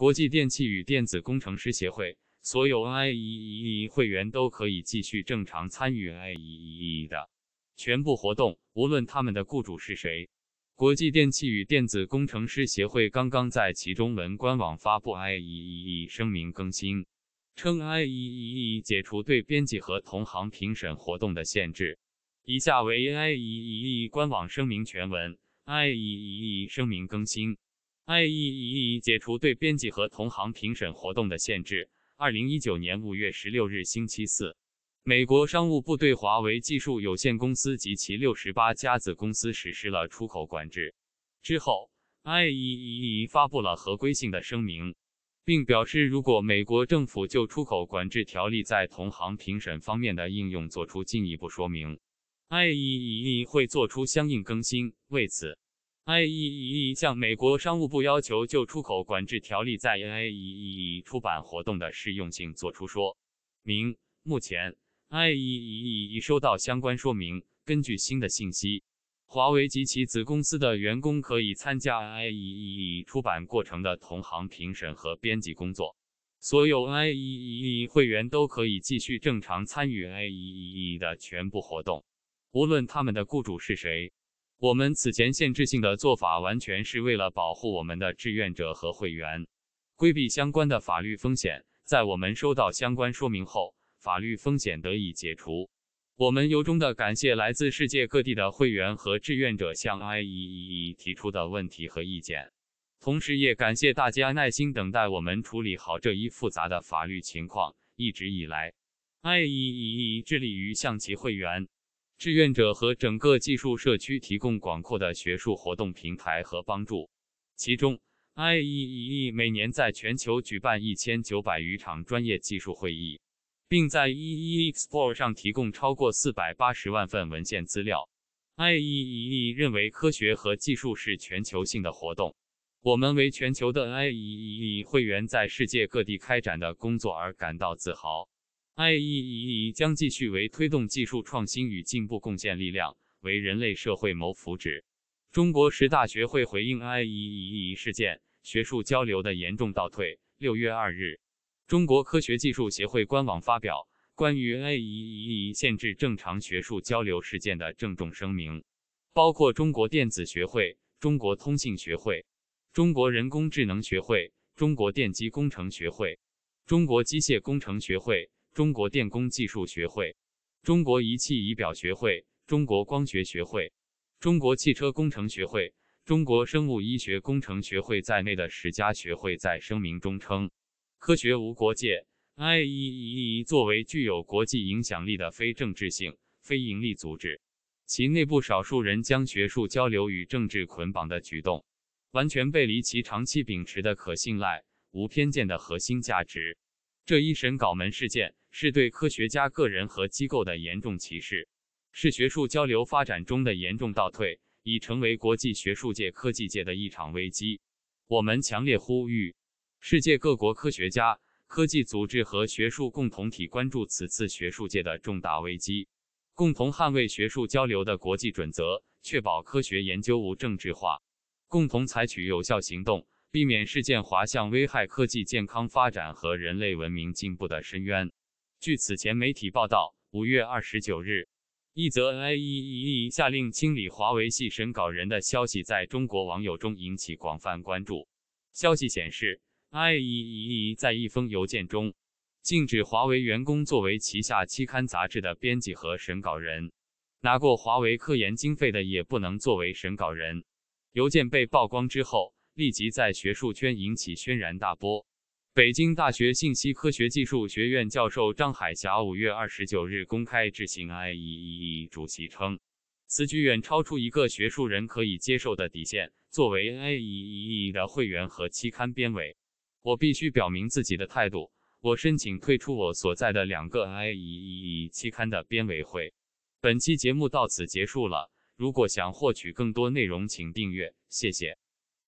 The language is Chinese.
国际电气与电子工程师协会，所有 IEEE 会员都可以继续正常参与 IEEE 的全部活动，无论他们的雇主是谁。国际电气与电子工程师协会刚刚在其中文官网发布 IEEE 声明更新，称 IEEE 解除对编辑和同行评审活动的限制。以下为 IEEE 官网声明全文：IEEE 声明更新。IEEE 解除对编辑和同行评审活动的限制。二零一九年五月十六日星期四，美国商务部对华为技术有限公司及其六十八家子公司实施了出口管制。之后，IEEE 发布了合规性的声明，并表示，如果美国政府就出口管制条例在同行评审方面的应用作出进一步说明，IEEE 会做出相应更新。为此。IEEE 向美国商务部要求就出口管制条例在 IEEE 出版活动的适用性作出说明。目前，IEEE 已收到相关说明。根据新的信息，华为及其子公司的员工可以参加 IEEE 出版过程的同行评审和编辑工作。所有 IEEE 会员都可以继续正常参与 IEEE 的全部活动，无论他们的雇主是谁。我们此前限制性的做法完全是为了保护我们的志愿者和会员，规避相关的法律风险。在我们收到相关说明后，法律风险得以解除。我们由衷的感谢来自世界各地的会员和志愿者向 IEEE 提出的问题和意见，同时也感谢大家耐心等待我们处理好这一复杂的法律情况。一直以来，IEEE 致力于向其会员。志愿者和整个技术社区提供广阔的学术活动平台和帮助。其中，IEEE 每年在全球举办一千九百余场专业技术会议，并在 IEEE Explore 上提供超过四百八十万份文献资料。IEEE 认为科学和技术是全球性的活动，我们为全球的 IEEE 会员在世界各地开展的工作而感到自豪。IEEE 将继续为推动技术创新与进步贡献力量，为人类社会谋福祉。中国十大学会回应 IEEE 事件，学术交流的严重倒退。六月二日，中国科学技术协会官网发表关于 IEEE 限制正常学术交流事件的郑重声明，包括中国电子学会、中国通信学会、中国人工智能学会、中国电机工程学会、中国机械工程学会。中国电工技术学会、中国仪器仪表学会、中国光学学会、中国汽车工程学会、中国生物医学工程学会在内的十家学会在声明中称：“科学无国界，IEEE 作为具有国际影响力的非政治性、非营利组织，其内部少数人将学术交流与政治捆绑的举动，完全背离其长期秉持的可信赖、无偏见的核心价值。”这一审稿门事件是对科学家个人和机构的严重歧视，是学术交流发展中的严重倒退，已成为国际学术界、科技界的一场危机。我们强烈呼吁世界各国科学家、科技组织和学术共同体关注此次学术界的重大危机，共同捍卫学术交流的国际准则，确保科学研究无政治化，共同采取有效行动。避免事件滑向危害科技健康发展和人类文明进步的深渊。据此前媒体报道，五月二十九日，一则 IEEE 下令清理华为系审稿人的消息在中国网友中引起广泛关注。消息显示，IEEE 在一封邮件中禁止华为员工作为旗下期刊杂志的编辑和审稿人，拿过华为科研经费的也不能作为审稿人。邮件被曝光之后。立即在学术圈引起轩然大波。北京大学信息科学技术学院教授张海霞五月二十九日公开致信 IEEE 主席称，此举远超出一个学术人可以接受的底线。作为 IEEE 的会员和期刊编委，我必须表明自己的态度。我申请退出我所在的两个 IEEE 期刊的编委会。本期节目到此结束了。如果想获取更多内容，请订阅。谢谢。